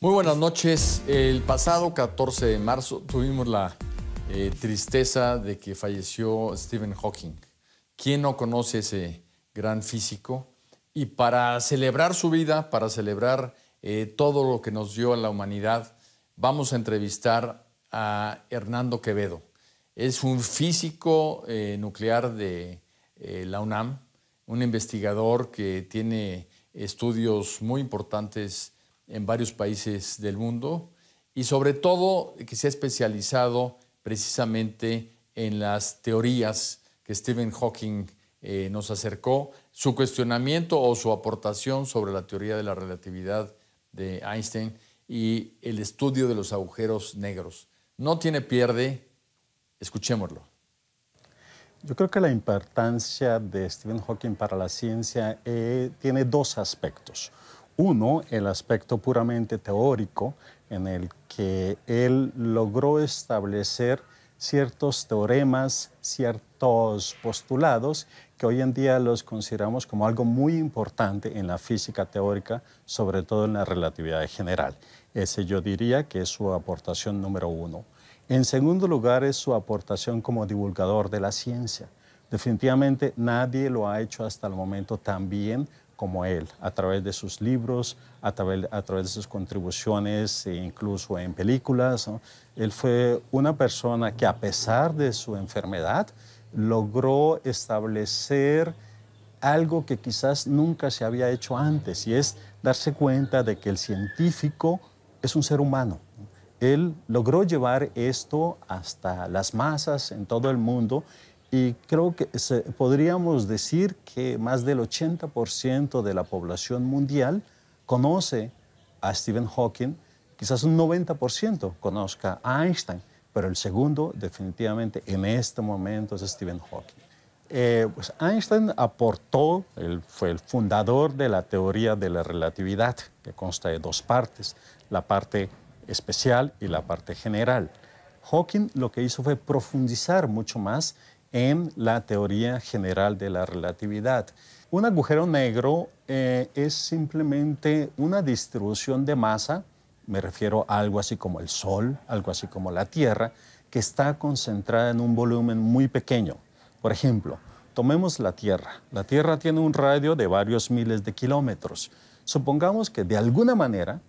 Muy buenas noches. El pasado 14 de marzo tuvimos la eh, tristeza de que falleció Stephen Hawking. ¿Quién no conoce ese gran físico? Y para celebrar su vida, para celebrar eh, todo lo que nos dio a la humanidad, vamos a entrevistar a Hernando Quevedo. Es un físico eh, nuclear de la UNAM, un investigador que tiene estudios muy importantes en varios países del mundo y sobre todo que se ha especializado precisamente en las teorías que Stephen Hawking eh, nos acercó, su cuestionamiento o su aportación sobre la teoría de la relatividad de Einstein y el estudio de los agujeros negros. No tiene pierde, escuchémoslo. Yo creo que la importancia de Stephen Hawking para la ciencia eh, tiene dos aspectos. Uno, el aspecto puramente teórico, en el que él logró establecer ciertos teoremas, ciertos postulados que hoy en día los consideramos como algo muy importante en la física teórica, sobre todo en la relatividad general. Ese yo diría que es su aportación número uno. En segundo lugar, es su aportación como divulgador de la ciencia. Definitivamente nadie lo ha hecho hasta el momento tan bien como él, a través de sus libros, a través, a través de sus contribuciones, e incluso en películas. Él fue una persona que a pesar de su enfermedad logró establecer algo que quizás nunca se había hecho antes, y es darse cuenta de que el científico es un ser humano. Él logró llevar esto hasta las masas en todo el mundo y creo que podríamos decir que más del 80% de la población mundial conoce a Stephen Hawking, quizás un 90% conozca a Einstein, pero el segundo definitivamente en este momento es Stephen Hawking. Eh, pues Einstein aportó, él fue el fundador de la teoría de la relatividad, que consta de dos partes, la parte especial y la parte general. Hawking lo que hizo fue profundizar mucho más en la teoría general de la relatividad. Un agujero negro eh, es simplemente una distribución de masa, me refiero a algo así como el Sol, algo así como la Tierra, que está concentrada en un volumen muy pequeño. Por ejemplo, tomemos la Tierra. La Tierra tiene un radio de varios miles de kilómetros. Supongamos que de alguna manera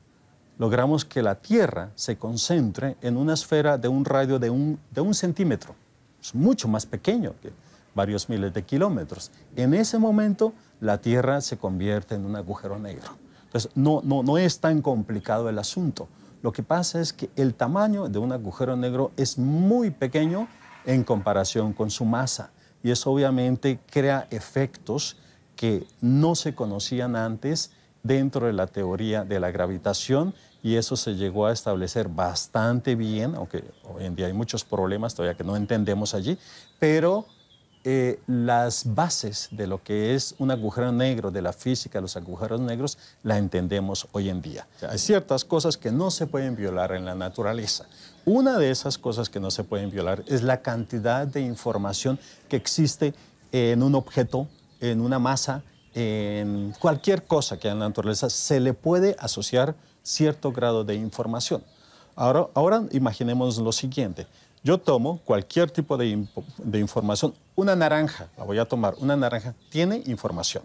logramos que la Tierra se concentre en una esfera de un radio de un centímetro es mucho más pequeño que varios miles de kilómetros. En ese momento la Tierra se convierte en un agujero negro. Entonces, no, no es tan complicado el asunto. Lo que pasa es que el tamaño de un agujero negro es muy pequeño en comparación con su masa. Y eso obviamente crea efectos que no se conocían antes dentro de la teoría de la gravitación y eso se llegó a establecer bastante bien, aunque hoy en día hay muchos problemas todavía que no entendemos allí, pero eh, las bases de lo que es un agujero negro, de la física de los agujeros negros, la entendemos hoy en día. hay ciertas cosas que no se pueden violar en la naturaleza. Una de esas cosas que no se pueden violar es la cantidad de información que existe en un objeto, en una masa, en cualquier cosa que haya en la naturaleza se le puede asociar cierto grado de información. Ahora, ahora imaginemos lo siguiente. Yo tomo cualquier tipo de, de información. Una naranja, la voy a tomar, una naranja tiene información.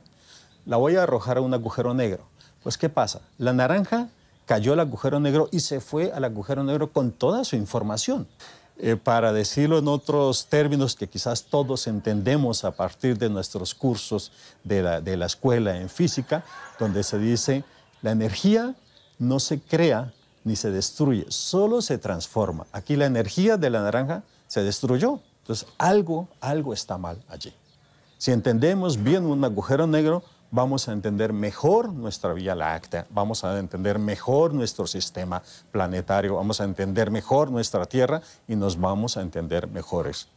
La voy a arrojar a un agujero negro. Pues ¿qué pasa? La naranja cayó al agujero negro y se fue al agujero negro con toda su información. Eh, para decirlo en otros términos que quizás todos entendemos a partir de nuestros cursos de la, de la escuela en física, donde se dice, la energía no se crea ni se destruye, solo se transforma. Aquí la energía de la naranja se destruyó, entonces algo, algo está mal allí. Si entendemos bien un agujero negro, vamos a entender mejor nuestra Vía Láctea, vamos a entender mejor nuestro sistema planetario, vamos a entender mejor nuestra Tierra y nos vamos a entender mejores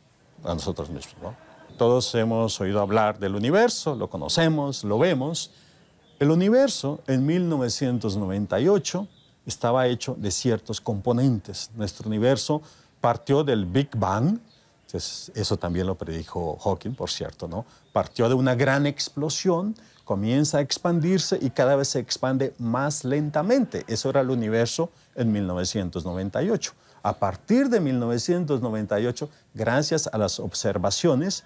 a nosotros mismos. Todos hemos oído hablar del universo, lo conocemos, lo vemos. El universo en 1998 estaba hecho de ciertos componentes. Nuestro universo partió del Big Bang, eso también lo predijo Hawking, por cierto, ¿no? Partió de una gran explosión comienza a expandirse y cada vez se expande más lentamente. Eso era el universo en 1998. A partir de 1998, gracias a las observaciones,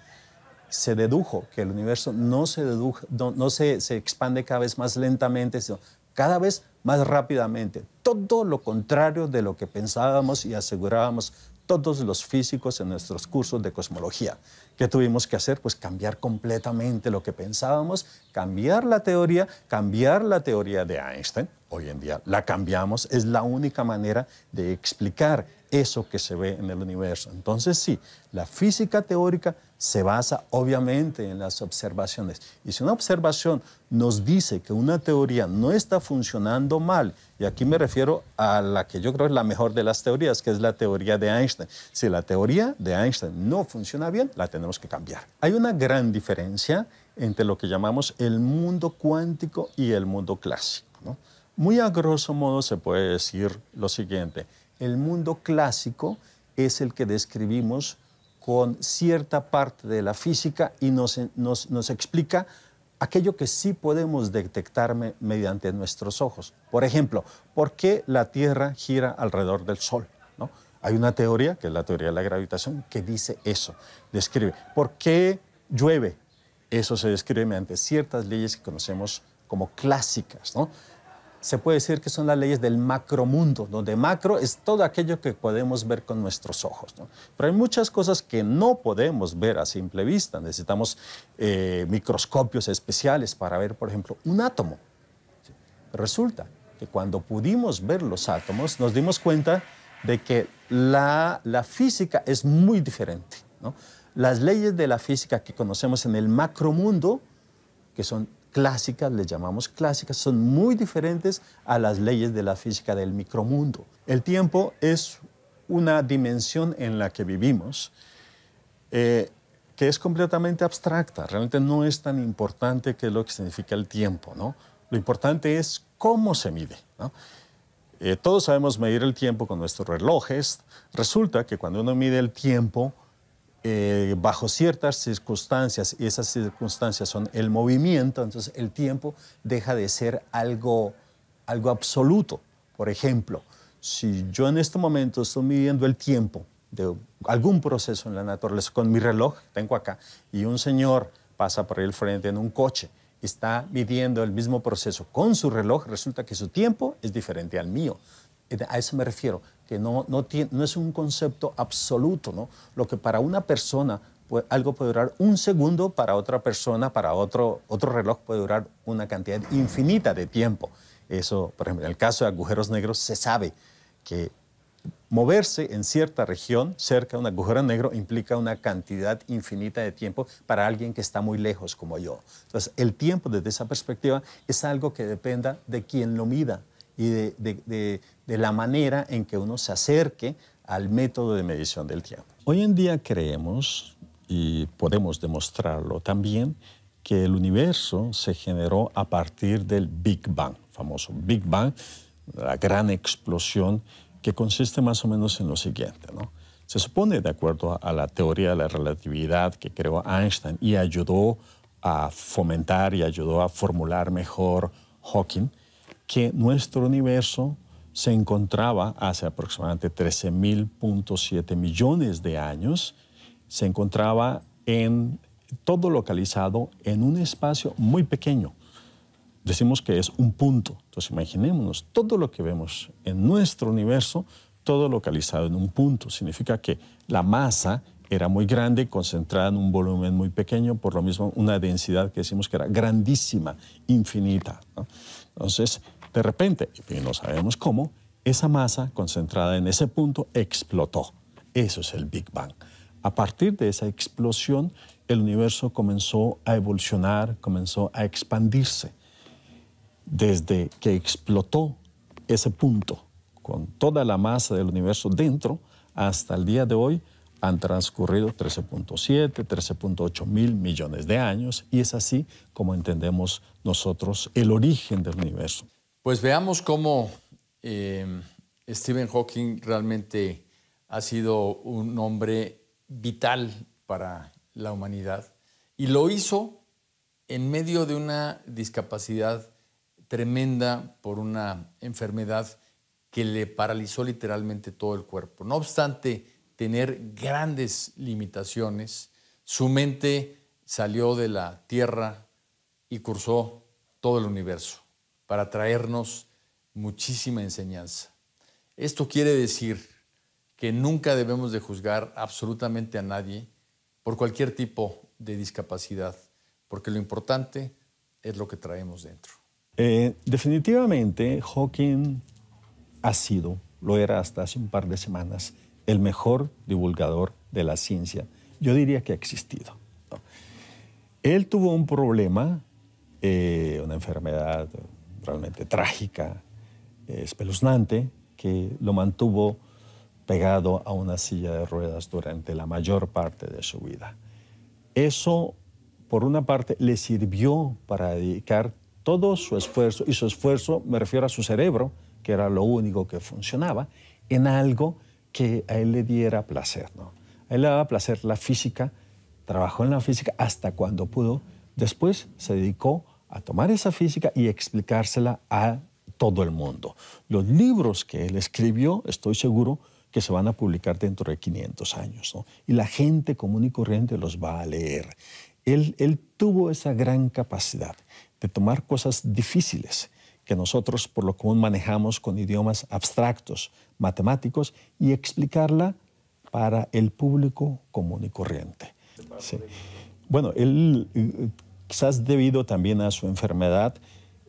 se dedujo que el universo no se, se, se expande cada vez más lentamente, sino cada vez más rápidamente. Todo lo contrario de lo que pensábamos y asegurábamos todos los físicos en nuestros cursos de cosmología. ¿Qué tuvimos que hacer? Pues cambiar completamente lo que pensábamos, cambiar la teoría, cambiar la teoría de Einstein hoy en día. La cambiamos, es la única manera de explicar eso que se ve en el universo. Entonces sí, la física teórica se basa obviamente en las observaciones. Y si una observación nos dice que una teoría no está funcionando mal, y aquí me refiero a la que yo creo es la mejor de las teorías, que es la teoría de Einstein. Si la teoría de Einstein no funciona bien, la tenemos que cambiar. Hay una gran diferencia entre lo que llamamos el mundo cuántico y el mundo clásico. ¿no? Muy a grosso modo se puede decir lo siguiente, el mundo clásico es el que describimos con cierta parte de la física y nos, explica aquello que sí podemos detectar mediante nuestros ojos. Por ejemplo, ¿por qué la Tierra gira alrededor del Sol? Hay una teoría, que es la teoría de la gravitación, que dice eso, describe. ¿Por qué llueve? Eso se describe mediante ciertas leyes que conocemos como clásicas, ¿no? se puede decir que son las leyes del macromundo, donde macro es todo aquello que podemos ver con nuestros ojos. Pero hay muchas cosas que no podemos ver a simple vista. Necesitamos eh, microscopios especiales para ver, por ejemplo, un átomo. Resulta que cuando pudimos ver los átomos, nos dimos cuenta de que la, física es muy diferente. Las leyes de la física que conocemos en el macromundo, que son clásicas, le llamamos clásicas, son muy diferentes a las leyes de la física del micromundo. El tiempo es una dimensión en la que vivimos eh, que es completamente abstracta, realmente no es tan importante que lo que significa el tiempo, ¿no? Lo importante es cómo se mide, eh, todos sabemos medir el tiempo con nuestros relojes. Resulta que cuando uno mide el tiempo, eh, bajo ciertas circunstancias, y esas circunstancias son el movimiento, entonces el tiempo deja de ser algo, algo absoluto. Por ejemplo, si yo en este momento estoy midiendo el tiempo de algún proceso en la naturaleza con mi reloj, tengo acá, y un señor pasa por el frente en un coche, está midiendo el mismo proceso con su reloj, resulta que su tiempo es diferente al mío. Eh, a eso me refiero que no, no es un concepto absoluto, ¿no? Lo que para una persona pues, algo puede durar un segundo, para otra persona, para otro, otro reloj puede durar una cantidad infinita de tiempo. Eso, por ejemplo, en el caso de agujeros negros se sabe que moverse en cierta región cerca de un agujero negro implica una cantidad infinita de tiempo para alguien que está muy lejos como yo. Entonces, el tiempo desde esa perspectiva es algo que dependa de quien lo mida, y de, de, de, la manera en que uno se acerque al método de medición del tiempo. Hoy en día creemos, y podemos demostrarlo también, que el universo se generó a partir del Big Bang, famoso Big Bang, la gran explosión que consiste más o menos en lo siguiente. ¿no? Se supone, de acuerdo a la teoría de la relatividad que creó Einstein y ayudó a fomentar y ayudó a formular mejor Hawking, que nuestro universo se encontraba hace aproximadamente 13.000.7 millones de años, se encontraba en todo localizado en un espacio muy pequeño. Decimos que es un punto. Entonces imaginémonos, todo lo que vemos en nuestro universo, todo localizado en un punto. Significa que la masa era muy grande, concentrada en un volumen muy pequeño, por lo mismo una densidad que decimos que era grandísima, infinita. Entonces, de repente, y no sabemos cómo, esa masa concentrada en ese punto explotó. Eso es el Big Bang. A partir de esa explosión, el universo comenzó a evolucionar, comenzó a expandirse. Desde que explotó ese punto, con toda la masa del universo dentro, hasta el día de hoy han transcurrido 13.7, 13.8 mil millones de años y es así como entendemos nosotros el origen del universo. Pues veamos cómo eh, Stephen Hawking realmente ha sido un hombre vital para la humanidad y lo hizo en medio de una discapacidad tremenda por una enfermedad que le paralizó literalmente todo el cuerpo. No obstante tener grandes limitaciones, su mente salió de la Tierra y cursó todo el universo para traernos muchísima enseñanza. Esto quiere decir que nunca debemos de juzgar absolutamente a nadie por cualquier tipo de discapacidad, porque lo importante es lo que traemos dentro. Eh, definitivamente, Hawking ha sido, lo era hasta hace un par de semanas, el mejor divulgador de la ciencia. Yo diría que ha existido. Él tuvo un problema, eh, una enfermedad, realmente trágica, eh, espeluznante, que lo mantuvo pegado a una silla de ruedas durante la mayor parte de su vida. Eso, por una parte, le sirvió para dedicar todo su esfuerzo, y su esfuerzo me refiero a su cerebro, que era lo único que funcionaba, en algo que a él le diera placer. ¿no? A él le daba placer la física, trabajó en la física hasta cuando pudo, después se dedicó a tomar esa física y explicársela a todo el mundo. Los libros que él escribió, estoy seguro, que se van a publicar dentro de 500 años, ¿no? y la gente común y corriente los va a leer. Él, él tuvo esa gran capacidad de tomar cosas difíciles que nosotros por lo común manejamos con idiomas abstractos, matemáticos, y explicarla para el público común y corriente. Sí. Bueno, él eh, quizás debido también a su enfermedad,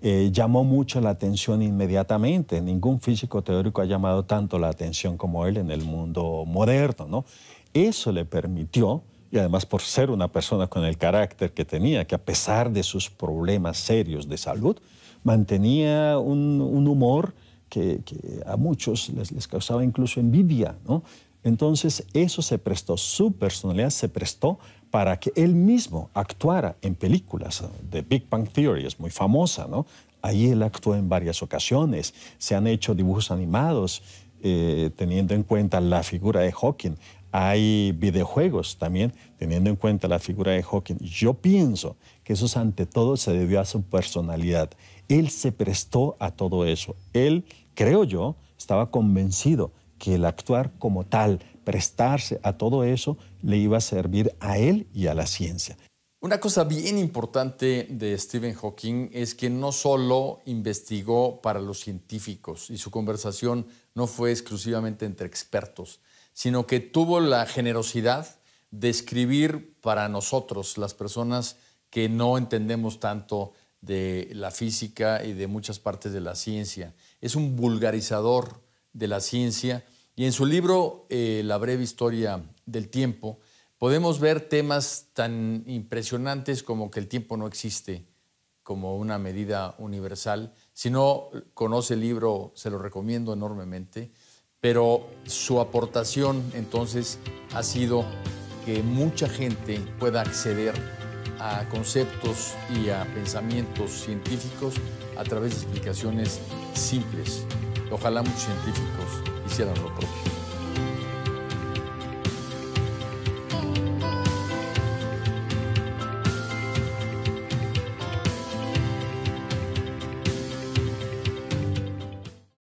eh, llamó mucho la atención inmediatamente. Ningún físico teórico ha llamado tanto la atención como él en el mundo moderno. ¿no? Eso le permitió, y además por ser una persona con el carácter que tenía, que a pesar de sus problemas serios de salud, mantenía un, humor que, a muchos les, les causaba incluso envidia. ¿no? Entonces eso se prestó, su personalidad se prestó para que él mismo actuara en películas. de Big Bang Theory es muy famosa, ¿no? Ahí él actuó en varias ocasiones. Se han hecho dibujos animados eh, teniendo en cuenta la figura de Hawking. Hay videojuegos también teniendo en cuenta la figura de Hawking. Yo pienso que eso ante todo se debió a su personalidad. Él se prestó a todo eso. Él, creo yo, estaba convencido que el actuar como tal, prestarse a todo eso, le iba a servir a él y a la ciencia. Una cosa bien importante de Stephen Hawking es que no solo investigó para los científicos y su conversación no fue exclusivamente entre expertos, sino que tuvo la generosidad de escribir para nosotros, las personas que no entendemos tanto de la física y de muchas partes de la ciencia. Es un vulgarizador de la ciencia y en su libro eh, La breve historia del tiempo, podemos ver temas tan impresionantes como que el tiempo no existe como una medida universal. Si no conoce el libro, se lo recomiendo enormemente, pero su aportación entonces ha sido que mucha gente pueda acceder a conceptos y a pensamientos científicos a través de explicaciones simples. Ojalá muchos científicos hicieran lo propio.